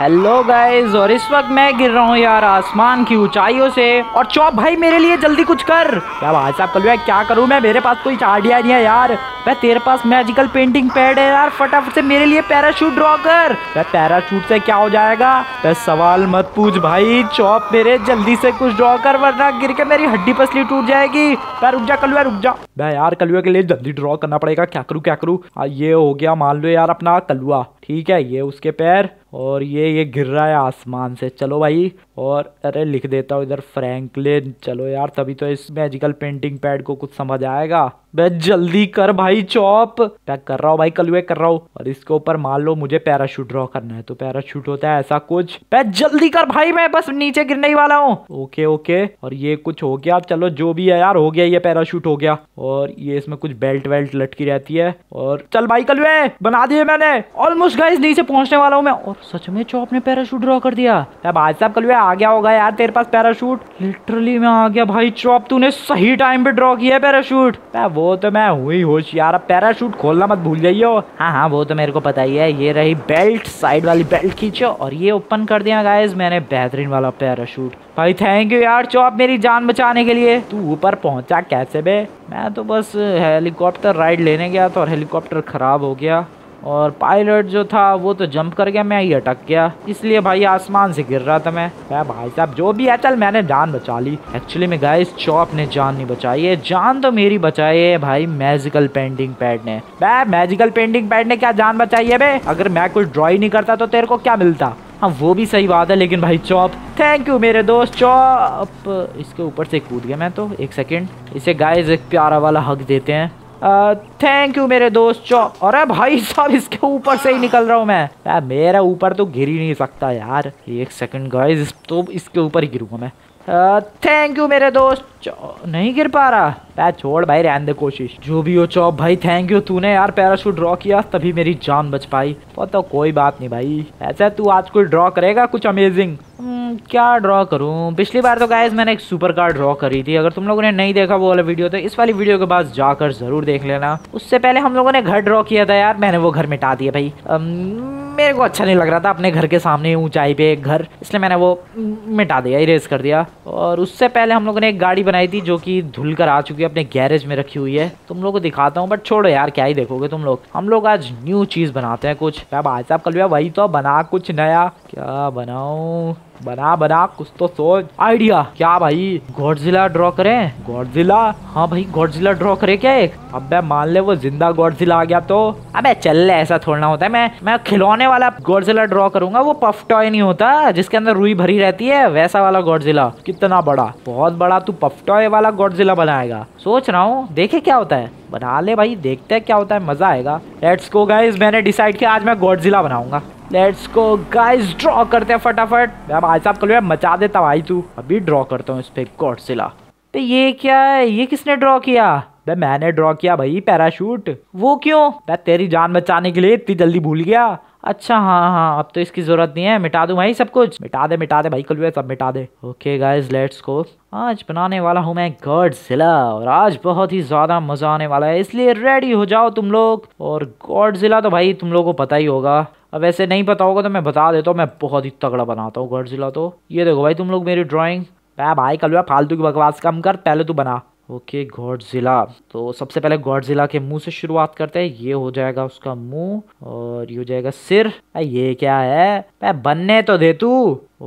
hello guys और इस वक्त मैं गिर रहा हूँ यार आसमान की ऊंचाइयों से और चौप भाई मेरे लिए जल्दी कुछ कर क्या भाई साहब कल क्या करूँ मैं मेरे पास कोई आइडिया नहीं है यार मैं तेरे पास मैजिकल पेंटिंग पैड है यार फटाफट से मेरे लिए पैराशूट ड्रॉ कर मैं पैराशूट से क्या हो जाएगा मैं सवाल मत पूछ भाई चौप मेरे जल्दी से कुछ ड्रॉ कर वरना गिर के मेरी हड्डी पसली टूट जाएगी मैं रुक जा कलुआ रुक जा मैं यार कलुआ के लिए जल्दी ड्रॉ करना पड़ेगा क्या करूँ क्या करूँ ये हो गया मान लो यार अपना कलुआ ठीक है ये उसके पैर और ये ये गिर रहा है आसमान से चलो भाई और अरे लिख देता हूँ इधर फ्रैंकलिन चलो यार तभी तो इस मैजिकल पेंटिंग पैड को कुछ समझ आएगा बे जल्दी कर भाई चॉप पैक कर रहा हूँ भाई कलुए कर रहा हूँ और इसके ऊपर मान लो मुझे पैराशूट ड्रॉ करना है तो पैराशूट होता है ऐसा कुछ बे जल्दी कर भाई मैं बस नीचे गिरने ही वाला हूँ ओके ओके और ये कुछ हो गया चलो जो भी है यार हो गया ये पैराशूट हो गया और ये इसमें कुछ बेल्ट वेल्ट लटकी रहती है और चल भाई कलुए बना दिए मैंने ऑलमोस्ट गाइस नीचे पहुंचने वाला हूँ मैं और सच में चौप ने पैराशूट ड्रॉ कर दिया भाई साहब कलुए आ गया होगा यार तेरे पास पैराशूट लिटरली मैं आ गया भाई चौप तूने सही टाइम पे ड्रॉ किया पैराशूट वो वो तो मैं हुई होशियार पैराशूट खोलना मत भूल जाइए हाँ हाँ वो तो मेरे को पता ही है ये रही बेल्ट साइड वाली बेल्ट खींचो और ये ओपन कर दिया गाइज मैंने बेहतरीन वाला पैराशूट भाई थैंक यू यार चौप मेरी जान बचाने के लिए तू ऊपर पहुंचा कैसे बे मैं तो बस हेलीकॉप्टर राइड लेने गया था और हेलीकॉप्टर खराब हो गया और पायलट जो था वो तो जंप कर गया मैं ही अटक गया इसलिए भाई आसमान से गिर रहा था मैं मैं भाई साहब जो भी है चल मैंने जान बचा ली एक्चुअली में गाइस चॉप ने जान नहीं बचाई है जान तो मेरी बचाई है भाई मैजिकल पेंटिंग पैड ने मैं मैजिकल पेंटिंग पैड ने क्या जान बचाई है बे अगर मैं कुछ ड्रॉ ही नहीं करता तो तेरे को क्या मिलता हाँ वो भी सही बात है लेकिन भाई चॉप थैंक यू मेरे दोस्त चॉप इसके ऊपर से कूद गया मैं तो एक सेकेंड इसे गाइस एक प्यारा वाला हक देते हैं थैंक यू मेरे दोस्त चो अरे भाई साहब इसके ऊपर से ही निकल रहा हूँ मैं आ, मेरा ऊपर तो गिर ही नहीं सकता यार एक सेकंड गाइस तो इसके ऊपर ही गिरूंगा मैं थैंक यू मेरे दोस्त नहीं गिर पा रहा यार छोड़ भाई रहने दे कोशिश जो भी हो चौप भाई थैंक यू तूने यार पैराशूट ड्रॉ किया तभी मेरी जान बच पाई वो तो कोई बात नहीं भाई ऐसा तू आज कोई ड्रॉ करेगा कुछ अमेजिंग क्या ड्रॉ करूँ पिछली बार तो गाइज मैंने एक सुपर कार ड्रॉ करी थी अगर तुम लोगों ने नहीं देखा वो वाला वीडियो तो इस वाली वीडियो के बाद जाकर ज़रूर देख लेना उससे पहले हम लोगों ने घर ड्रॉ किया था यार मैंने वो घर मिटा दिया भाई मेरे को अच्छा नहीं लग रहा था अपने घर के सामने ऊंचाई पे एक घर इसलिए मैंने वो मिटा दिया इरेज कर दिया और उससे पहले हम लोगों ने एक गाड़ी बनाई थी जो कि धुल कर आ चुकी है अपने गैरेज में रखी हुई है तुम लोग को दिखाता हूँ बट छोड़ो यार क्या ही देखोगे तुम लोग हम लोग आज न्यू चीज़ बनाते हैं कुछ क्या भाई साहब कल भैया वही तो बना कुछ नया क्या बनाऊँ बना बना कुछ तो सोच आइडिया क्या भाई गॉडजिला ड्रॉ करें गॉडजिला हाँ भाई गौरजिला ड्रॉ करे क्या एक अब मैं मान ले वो जिंदा गॉडजिला आ गया तो अबे चल ले ऐसा थोड़ा होता है मैं मैं खिलौने वाला गॉडजिला ड्रॉ करूंगा वो पफ टॉय नहीं होता जिसके अंदर रुई भरी रहती है वैसा वाला जिला कितना बड़ा बहुत बड़ा तू पफ टॉय वाला गॉडजिला बनाएगा सोच रहा हूँ देखे क्या होता है बना ले भाई देखते हैं क्या होता है मजा आएगा लेट्स गो गाइस मैंने डिसाइड किया आज मैं गॉडजिला बनाऊंगा लेट्स गो गाइस ड्रॉ करते हैं फटाफट मैं भाई साहब कल मचा देता भाई तू अभी ड्रॉ करता हूँ इस पर सिला तो ये क्या है ये किसने ड्रॉ किया भाई मैंने ड्रॉ किया भाई पैराशूट वो क्यों भाई तेरी जान बचाने के लिए इतनी जल्दी भूल गया अच्छा हाँ हाँ अब तो इसकी जरूरत नहीं है मिटा दूँ भाई सब कुछ मिटा दे मिटा दे भाई कल सब मिटा दे ओके गाइज लेट्स को आज बनाने वाला हूँ मैं जिला और आज बहुत ही ज़्यादा मज़ा आने वाला है इसलिए रेडी हो जाओ तुम लोग और जिला तो भाई तुम लोगों को पता ही होगा अब ऐसे नहीं पता होगा तो मैं बता देता हूँ मैं बहुत ही तगड़ा बनाता हूँ जिला तो ये देखो भाई तुम लोग मेरी ड्रॉइंग भाई कल फालतू की बकवास कम कर पहले तू बना ओके जिला तो सबसे पहले जिला के मुंह से शुरुआत करते हैं ये हो जाएगा उसका मुंह और ये हो जाएगा सिर ये क्या है बनने तो दे तू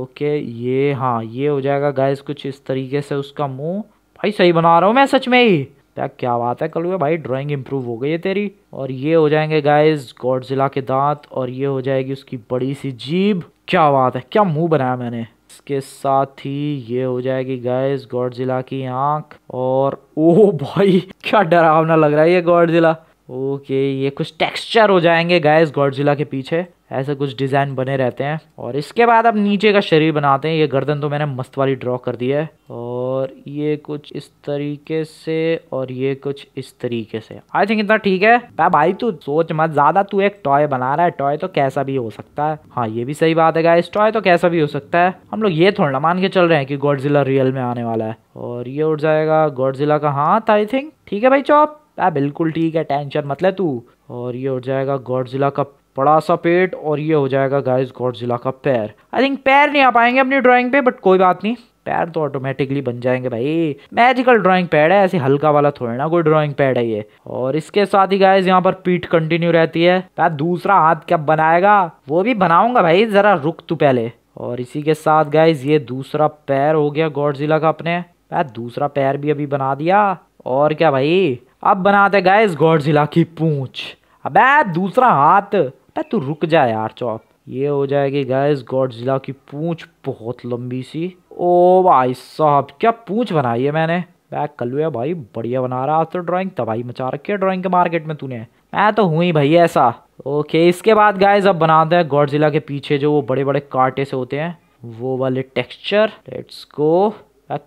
ओके ये हाँ ये हो जाएगा गाइस कुछ इस तरीके से उसका मुंह भाई सही बना रहा हूँ मैं सच में ही क्या क्या बात है कल हुआ भाई ड्राइंग इम्प्रूव हो गई है तेरी और ये हो जाएंगे गाइस जिला के दांत और ये हो जाएगी उसकी बड़ी सी जीभ क्या बात है क्या मुंह बनाया मैंने इसके साथ ही ये हो जाएगी गाइस जिला की आंख और ओ भाई क्या डरावना लग रहा है ये गॉडजिला ओके ये कुछ टेक्सचर हो जाएंगे गाइस गॉडजिला के पीछे ऐसे कुछ डिज़ाइन बने रहते हैं और इसके बाद अब नीचे का शरीर बनाते हैं ये गर्दन तो मैंने मस्त वाली ड्रॉ कर दी है और ये कुछ इस तरीके से और ये कुछ इस तरीके से आई थिंक इतना ठीक है भाई तू सोच मत ज़्यादा तू एक टॉय बना रहा है टॉय तो कैसा भी हो सकता है हाँ ये भी सही बात है गाइस टॉय तो कैसा भी हो सकता है हम लोग ये थोड़ा मान के चल रहे हैं कि गॉडजिला रियल में आने वाला है और ये उठ जाएगा गॉडजिला का हाथ आई थिंक ठीक है भाई चौप आ हाँ, बिल्कुल ठीक है टेंशन मत ले तू और ये हो जाएगा जिला का बड़ा सा पेट और ये हो जाएगा गाइस जिला का पैर आई थिंक पैर नहीं आ पाएंगे अपनी ड्राइंग पे बट कोई बात नहीं पैर तो ऑटोमेटिकली बन जाएंगे भाई मैजिकल ड्राइंग पैड है ऐसे हल्का वाला थोड़ा ना कोई ड्राइंग पैड है ये और इसके साथ ही गाइस यहाँ पर पीठ कंटिन्यू रहती है तो दूसरा हाथ क्या बनाएगा वो भी बनाऊंगा भाई जरा रुक तू पहले और इसी के साथ गाइज ये दूसरा पैर हो गया जिला का अपने तो दूसरा पैर भी अभी बना दिया और क्या भाई अब बनाते गाइस गॉडजिला की पूंछ अबे दूसरा हाथ अबे तू रुक जा यार चौप ये हो जाएगी गाइस गॉडजिला की पूंछ बहुत लंबी सी ओ भाई साहब क्या पूंछ बनाई है मैंने वह कलुआ भाई बढ़िया बना रहा तो ड्राइंग तबाही मचा रखी है ड्राइंग के मार्केट में तूने मैं तो हूँ ही भाई ऐसा ओके इसके बाद गाइस अब बनाते हैं गॉडजिला के पीछे जो वो बड़े बड़े कांटे से होते हैं वो वाले टेक्सचर लेट्स गो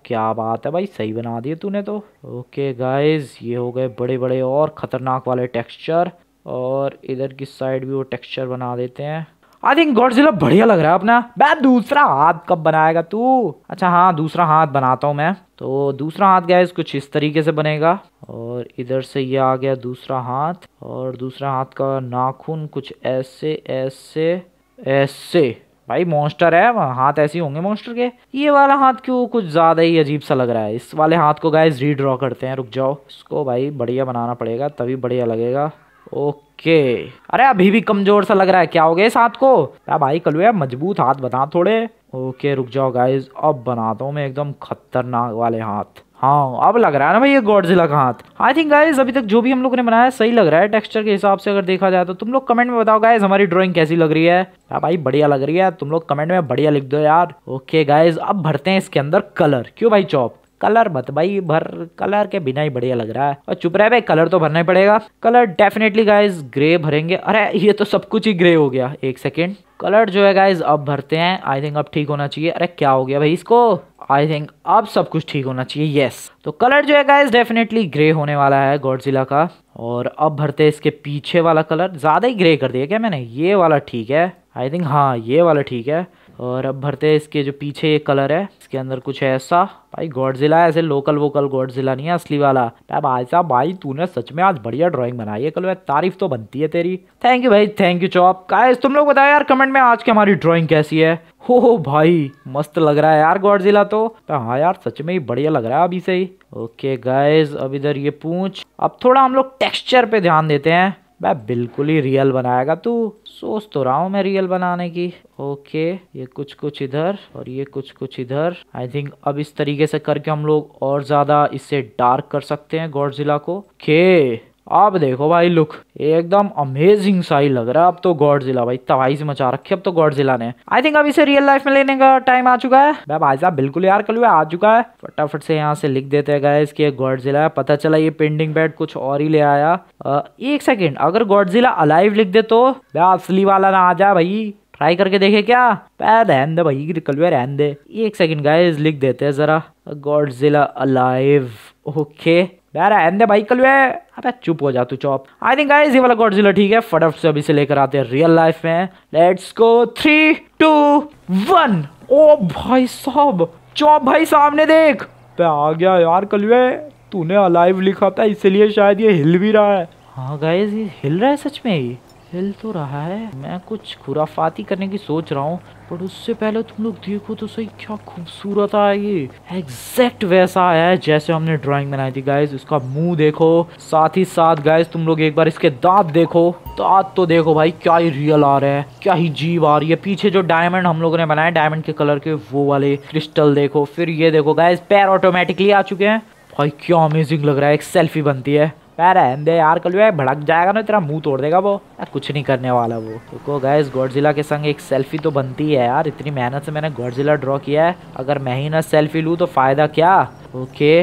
क्या बात है भाई सही बना दिया तूने तो ओके गाइस ये हो गए बड़े बड़े और ख़तरनाक वाले टेक्सचर और इधर की साइड भी वो टेक्सचर बना देते हैं आई थिंक गॉडजिला बढ़िया लग रहा है अपना मैं दूसरा हाथ कब बनाएगा तू अच्छा हाँ दूसरा हाथ बनाता हूँ मैं तो दूसरा हाथ गैस कुछ इस तरीके से बनेगा और इधर से ये आ गया दूसरा हाथ और दूसरा हाथ का नाखून कुछ ऐसे ऐसे ऐसे भाई मॉन्स्टर है हाथ ऐसे होंगे मॉन्स्टर के ये वाला हाथ क्यों कुछ ज़्यादा ही अजीब सा लग रहा है इस वाले हाथ को गाइस रीड्रॉ करते हैं रुक जाओ इसको भाई बढ़िया बनाना पड़ेगा तभी बढ़िया लगेगा ओके अरे अभी भी कमजोर सा लग रहा है क्या हो गया इस हाथ को क्या भाई कलुआ मजबूत हाथ बना थोड़े ओके रुक जाओ गाइज अब बनाता हूँ मैं एकदम खतरनाक वाले हाथ हाँ अब लग रहा है ना भाई ये गॉडजिला का हाथ आई थिंक गाइज अभी तक जो भी हम लोग ने बनाया सही लग रहा है टेक्सचर के हिसाब से अगर देखा जाए तो तुम लोग कमेंट में बताओ गाइज हमारी ड्राइंग कैसी लग रही है या भाई बढ़िया लग रही है तुम लोग कमेंट में बढ़िया लिख दो यार ओके गाइज अब भरते हैं इसके अंदर कलर क्यों भाई चॉप कलर मत भाई भर कलर के बिना ही बढ़िया लग रहा है और चुप रहा है भाई कलर तो भरना ही पड़ेगा कलर डेफिनेटली गाइज ग्रे भरेंगे अरे ये तो सब कुछ ही ग्रे हो गया एक सेकेंड कलर जो है गाइज अब भरते हैं आई थिंक अब ठीक होना चाहिए अरे क्या हो गया भाई इसको आई थिंक अब सब कुछ ठीक होना चाहिए येस तो कलर जो है गाइज डेफिनेटली ग्रे होने वाला है जिला का और अब भरते हैं इसके पीछे वाला कलर ज़्यादा ही ग्रे कर दिया क्या मैंने ये वाला ठीक है आई थिंक हाँ ये वाला ठीक है और अब भरते हैं इसके जो पीछे ये कलर है इसके अंदर कुछ ऐसा भाई जिला ऐसे लोकल वोकल जिला नहीं है असली वाला भाई साहब भाई तूने सच में आज बढ़िया ड्राइंग बनाई है कल तारीफ तो बनती है तेरी थैंक यू भाई थैंक यू चौप गाइस तुम लोग बताओ यार कमेंट में आज की हमारी ड्रॉइंग कैसी है हो हो भाई मस्त लग रहा है यार जिला तो।, तो हाँ यार सच में ही बढ़िया लग रहा है अभी से ही ओके गाइज अब इधर ये पूछ अब थोड़ा हम लोग टेक्स्चर पे ध्यान देते हैं मैं बिल्कुल ही रियल बनाएगा तू सोच तो रहा हूँ मैं रियल बनाने की ओके ये कुछ कुछ इधर और ये कुछ कुछ इधर आई थिंक अब इस तरीके से करके हम लोग और ज्यादा इससे डार्क कर सकते हैं गॉडजिला को के आप देखो भाई लुक एकदम अमेजिंग साई लग रहा है अब तो गॉड जिला भाई तबाही से मचा रखी अब तो गॉड जिला ने आई थिंक अब इसे रियल लाइफ में लेने का टाइम आ चुका है भाई भाई साहब बिल्कुल यार कल हुआ आ चुका है फटाफट से यहाँ से लिख देते गए इसके गॉड जिला है पता चला ये पेंडिंग बेड कुछ और ही ले आया आ, एक सेकेंड अगर गॉड जिला अलाइव लिख दे तो भाई असली वाला ना आ जाए भाई ट्राई करके देखे क्या रहन दे भाई कल हुआ रहन दे एक सेकेंड गाय लिख देते है जरा गॉड जिला अलाइव ओके बहरा एंदे भाई कल वे अबे चुप हो जा तू चौप आई थिंक गाइस ये वाला गॉडजिला ठीक है फटाफट से अभी से लेकर आते हैं रियल लाइफ में let's go three two one ओ भाई साहब चौप भाई सामने देख पे आ गया यार कलवे तूने अलाइव लिखा था इसलिए शायद ये हिल भी रहा है हाँ गाइस ये हिल रहा है सच में ही हिल तो रहा है मैं कुछ खुराफाती करने की सोच रहा हूँ पर उससे पहले तुम लोग देखो तो सही क्या खूबसूरत आया ये एग्जैक्ट वैसा आया है जैसे हमने ड्राइंग बनाई थी गाइस उसका मुंह देखो साथ ही साथ गाइस तुम लोग एक बार इसके दांत देखो दांत तो देखो भाई क्या ही रियल आ रहा है क्या ही जीव आ रही है पीछे जो डायमंड हम लोगों ने बनाया डायमंड के कलर के वो वाले क्रिस्टल देखो फिर ये देखो गायस पैर ऑटोमेटिकली आ चुके हैं भाई क्या अमेजिंग लग रहा है एक सेल्फी बनती है कह दे यार कल भड़क जाएगा ना तेरा मुंह तोड़ देगा वो यार कुछ नहीं करने वाला वो देखो गैस जिला के संग एक सेल्फी तो बनती है यार इतनी मेहनत से मैंने जिला ड्रॉ किया है अगर मैं ही ना सेल्फी लूँ तो फ़ायदा क्या ओके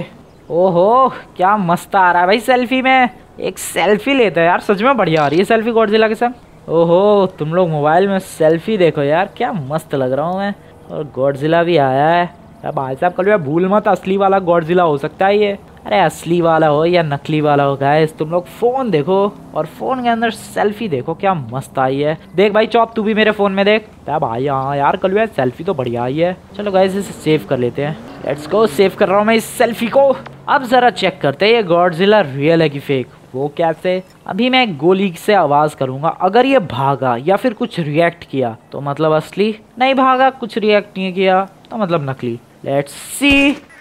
ओहो क्या मस्त आ रहा है भाई सेल्फी में एक सेल्फी लेते हैं यार सच में बढ़िया आ रही है सेल्फी जिला के संग ओहो तुम लोग मोबाइल में सेल्फी देखो यार क्या मस्त लग रहा हूँ मैं और गौरजिला भी आया है भाई साहब कल भूल मत असली वाला जिला हो सकता है ये अरे असली वाला हो या नकली वाला हो गाइस तुम लोग फ़ोन देखो और फ़ोन के अंदर सेल्फी देखो क्या मस्त आई है देख भाई चौप तू भी मेरे फ़ोन में देख भाई हाँ यार कल भी सेल्फी तो बढ़िया आई है चलो गाइस इसे सेव कर लेते हैं लेट्स गो सेव कर रहा हूँ मैं इस सेल्फी को अब ज़रा चेक करते हैं ये गॉडजिला रियल है कि फेक वो कैसे अभी मैं गोली से आवाज़ करूंगा अगर ये भागा या फिर कुछ रिएक्ट किया तो मतलब असली नहीं भागा कुछ रिएक्ट नहीं किया तो मतलब नकली लेट्स सी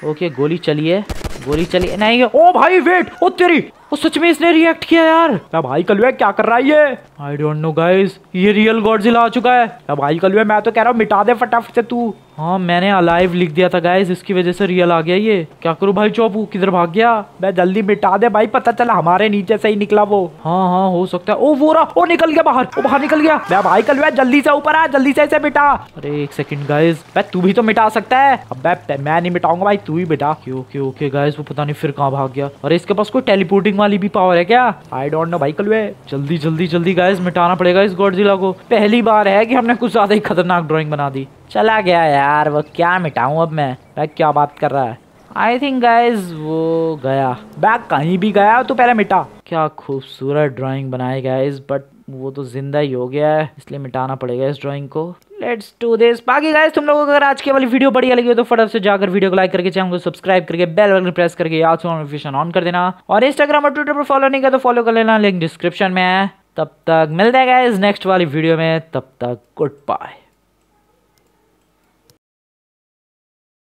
ओके गोली चलिए गोली चली नहीं ओ भाई वेट ओ तेरी ओ सच में इसने रिएक्ट किया यार क्या भाई कलुए क्या कर रहा है ये आई डोंट नो गाइस ये रियल गॉडजिला आ चुका है क्या भाई कलुए मैं तो कह रहा हूँ मिटा दे फटाफट से तू हाँ मैंने अलाइव लिख दिया था गाइस इसकी वजह से रियल आ गया ये क्या करूँ भाई चौप किधर भाग गया मैं जल्दी मिटा दे भाई पता चला हमारे नीचे से ही निकला वो हाँ हाँ हो सकता है ओ वो रहा ओ निकल गया बाहर ओ बाहर निकल गया मैं भाई कल मैं जल्दी से ऊपर आ जल्दी से इसे मिटा अरे एक सेकंड गायस भाई तू भी तो मिटा सकता है अब मैं नहीं मिटाऊंगा भाई तू ही मिटा ओके ओके गायस वो पता नहीं फिर कहाँ भाग गया अरे इसके पास कोई टेलीपोर्टिंग वाली भी पावर है क्या आई डोंट नो भाई कल जल्दी जल्दी जल्दी गायस मिटाना पड़ेगा इस गौर को पहली बार है की हमने कुछ ज्यादा ही खतरनाक ड्रॉइंग बना दी चला गया यार वो क्या मिटाऊँ अब मैं भाई क्या बात कर रहा है आई थिंक गाइज वो गया बैग कहीं भी गया तो पहले मिटा क्या खूबसूरत ड्राइंग बनाई गाइज बट वो तो जिंदा ही हो गया है इसलिए मिटाना पड़ेगा इस ड्राइंग को लेट्स डू दिस बाकी गाइस तुम लोगों को अगर आज की वाली वीडियो बढ़िया लगी हो तो फटाफट से जाकर वीडियो को लाइक करके चैनल को सब्सक्राइब करके बेल वाले प्रेस करके याद नोटिफिकेशन ऑन कर देना और इंस्टाग्राम और ट्विटर पर फॉलो नहीं किया तो फॉलो कर लेना लिंक डिस्क्रिप्शन में है तब तक मिलते हैं गाइज नेक्स्ट वाली वीडियो में तब तक गुड बाय